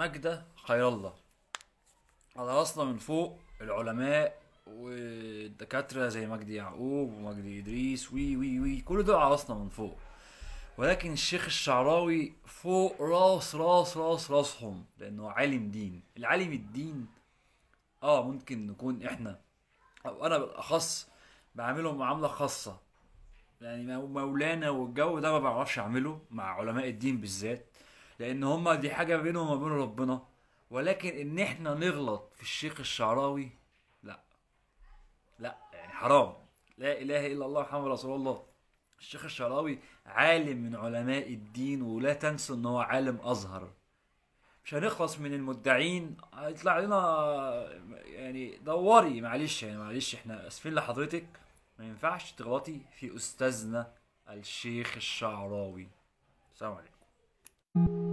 مجده خير الله على راسنا من فوق العلماء والدكاترة زي مجدي يعقوب ومجدي إدريس وي وي وي كل دول على راسنا من فوق ولكن الشيخ الشعراوي فوق راس راس راس راسهم لأنه عالم دين العالم الدين اه ممكن نكون احنا او انا بالاخص بعملهم معاملة خاصة يعني مولانا والجو ده ما بعرفش اعمله مع علماء الدين بالذات لان هما دي حاجه ما بينهم وما بين ربنا ولكن ان احنا نغلط في الشيخ الشعراوي لا لا يعني حرام لا اله الا الله محمد رسول الله الشيخ الشعراوي عالم من علماء الدين ولا تنسوا ان هو عالم ازهر مش هنخلص من المدعين هيطلع لنا يعني دوري معلش يعني معلش احنا اسفين لحضرتك ما ينفعش تغلطي في استاذنا الشيخ الشعراوي السلام عليكم